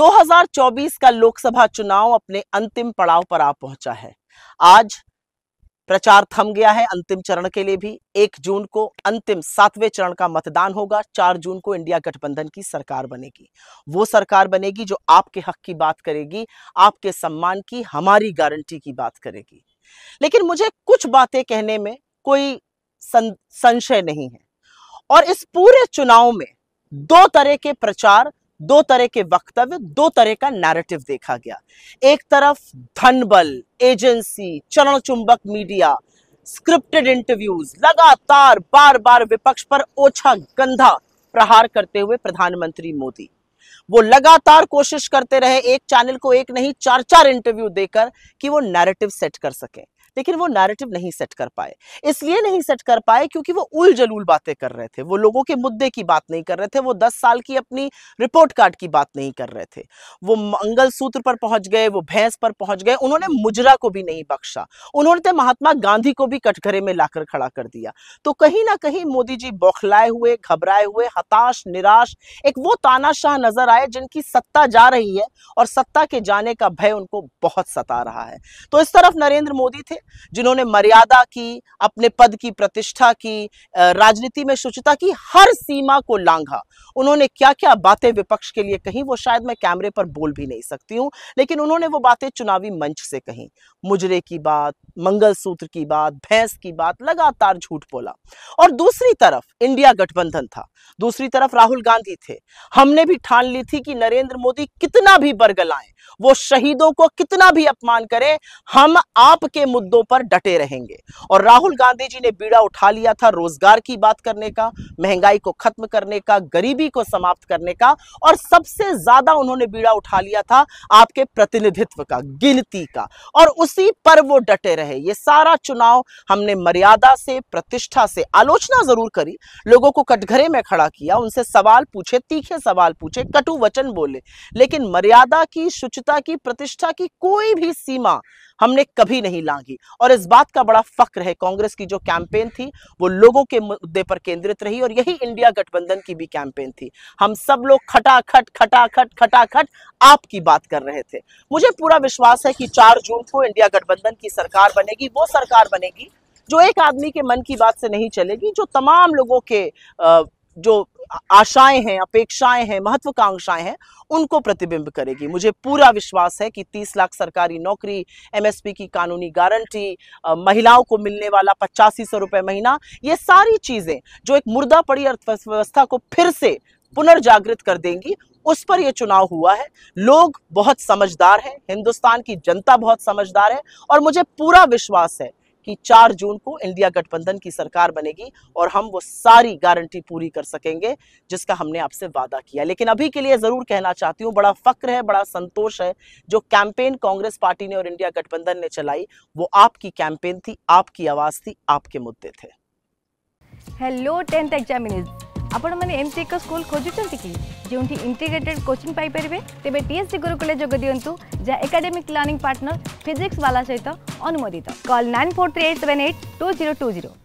2024 का लोकसभा चुनाव अपने अंतिम पड़ाव पर आ पहुंचा है आज प्रचार थम गया है अंतिम चरण के लिए भी एक जून को अंतिम सातवें चरण का मतदान होगा चार जून को इंडिया गठबंधन की सरकार बनेगी वो सरकार बनेगी जो आपके हक की बात करेगी आपके सम्मान की हमारी गारंटी की बात करेगी लेकिन मुझे कुछ बातें कहने में कोई संशय नहीं है और इस पूरे चुनाव में दो तरह के प्रचार दो तरह के वक्तव्य दो तरह का नैरेटिव देखा गया एक तरफ धनबल एजेंसी चरण चुंबक मीडिया स्क्रिप्टेड इंटरव्यूज लगातार बार बार विपक्ष पर ओछा गंधा प्रहार करते हुए प्रधानमंत्री मोदी वो लगातार कोशिश करते रहे एक चैनल को एक नहीं चार चार इंटरव्यू देकर कि वो नैरेटिव सेट कर सके लेकिन वो नैरेटिव नहीं सेट कर पाए इसलिए नहीं सेट कर पाए क्योंकि वो उल जलूल बातें कर रहे थे वो लोगों के मुद्दे की बात नहीं कर रहे थे वो दस साल की अपनी रिपोर्ट कार्ड की बात नहीं कर रहे थे वो मंगल सूत्र पर पहुंच गए वो भैंस पर पहुंच गए उन्होंने मुजरा को भी नहीं बख्शा उन्होंने तो महात्मा गांधी को भी कटघरे में लाकर खड़ा कर दिया तो कहीं ना कहीं मोदी जी बौखलाए हुए घबराए हुए हताश निराश एक वो तानाशाह नजर आए जिनकी सत्ता जा रही है और सत्ता के जाने का भय उनको बहुत सता रहा है तो इस तरफ नरेंद्र मोदी थे जिन्होंने मर्यादा की अपने पद की प्रतिष्ठा की राजनीति में शुचिता की हर सीमा को लांघा उन्होंने क्या क्या बातें विपक्ष के लिए कही वो शायद मैं कैमरे पर बोल भी नहीं सकती हूँ लेकिन उन्होंने वो बातें चुनावी मंच से कही मुजरे की बात मंगलसूत्र की बात भैंस की बात लगातार झूठ बोला और दूसरी तरफ इंडिया गठबंधन था दूसरी तरफ राहुल गांधी थे हमने भी ठान ली थी कि नरेंद्र मोदी कितना भी बरगलाएं वो शहीदों को कितना भी अपमान करें हम आपके मुद्दे मुद्दों पर डटे रहेंगे और राहुल गांधी जी ने बीड़ा उठा लिया था रोजगार की बात करने का महंगाई को खत्म करने का गरीबी को समाप्त करने का और सबसे ज्यादा उन्होंने बीड़ा उठा लिया था आपके प्रतिनिधित्व का गिनती का और उसी पर वो डटे रहे ये सारा चुनाव हमने मर्यादा से प्रतिष्ठा से आलोचना जरूर करी लोगों को कटघरे में खड़ा किया उनसे सवाल पूछे तीखे सवाल पूछे कटु वचन बोले लेकिन मर्यादा की शुचिता की प्रतिष्ठा की कोई भी सीमा हमने कभी नहीं लांगी और इस बात का बड़ा फक्र है कांग्रेस की जो कैंपेन थी वो लोगों के मुद्दे पर केंद्रित रही और यही इंडिया गठबंधन की भी कैंपेन थी हम सब लोग खटाखट खटाखट खटाखट आपकी बात कर रहे थे मुझे पूरा विश्वास है कि चार जून को इंडिया गठबंधन की सरकार बनेगी वो सरकार बनेगी जो एक आदमी के मन की बात से नहीं चलेगी जो तमाम लोगों के आ, जो आशाएं हैं अपेक्षाएं हैं महत्वाकांक्षाएं हैं उनको प्रतिबिंब करेगी मुझे पूरा विश्वास है कि 30 लाख सरकारी नौकरी एमएसपी की कानूनी गारंटी महिलाओं को मिलने वाला पचासी सौ रुपये महीना ये सारी चीज़ें जो एक मुर्दा पड़ी अर्थव्यवस्था को फिर से पुनर्जागृत कर देंगी उस पर यह चुनाव हुआ है लोग बहुत समझदार हैं हिंदुस्तान की जनता बहुत समझदार है और मुझे पूरा विश्वास है कि 4 जून को इंडिया गठबंधन की सरकार बनेगी और हम वो सारी गारंटी पूरी कर सकेंगे जिसका हमने आपसे वादा किया लेकिन अभी के लिए ज़रूर कहना चाहती हूँ बड़ा फक्र है बड़ा संतोष है जो कैंपेन कांग्रेस पार्टी ने और इंडिया गठबंधन ने चलाई वो आपकी कैंपेन थी आपकी आवाज़ थी आपके मुद्दे थे हेलो टेंथ एक्जामिनिज आपण ମାନେ ଏମିତି ଏକ स्कूल ଖୋଜୁଛନ୍ତି जो इंटीग्रेटेड कोचिंग पारे तेज टीएससी गुरुकुल जग दिंतु जहाँ एकाडेमिक लर्णिंग पार्टनर फिजिक्स वाला सहित अनुमोदित कल nine four three eight seven eight two zero two zero